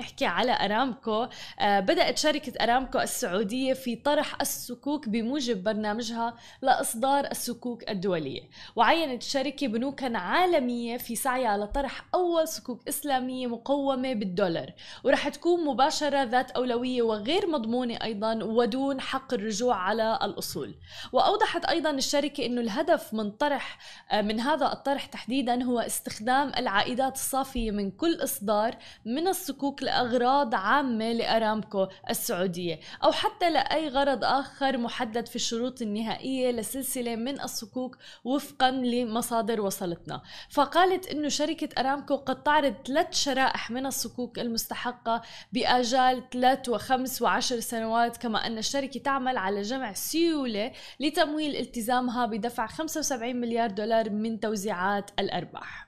نحكي على ارامكو آه، بدات شركه ارامكو السعوديه في طرح السكوك بموجب برنامجها لاصدار السكوك الدوليه وعينت الشركه بنوكا عالميه في سعيها لطرح اول سكوك اسلاميه مقومه بالدولار ورح تكون مباشره ذات اولويه وغير مضمونه ايضا ودون حق الرجوع على الاصول واوضحت ايضا الشركه انه الهدف من طرح آه، من هذا الطرح تحديدا هو استخدام العائدات الصافيه من كل اصدار من السكوك لأغراض عامة لأرامكو السعودية أو حتى لأي غرض آخر محدد في الشروط النهائية لسلسلة من الصكوك وفقا لمصادر وصلتنا فقالت أنه شركة أرامكو قد تعرض ثلاث شرائح من الصكوك المستحقة بآجال ثلاث وخمس وعشر سنوات كما أن الشركة تعمل على جمع سيولة لتمويل التزامها بدفع 75 مليار دولار من توزيعات الأرباح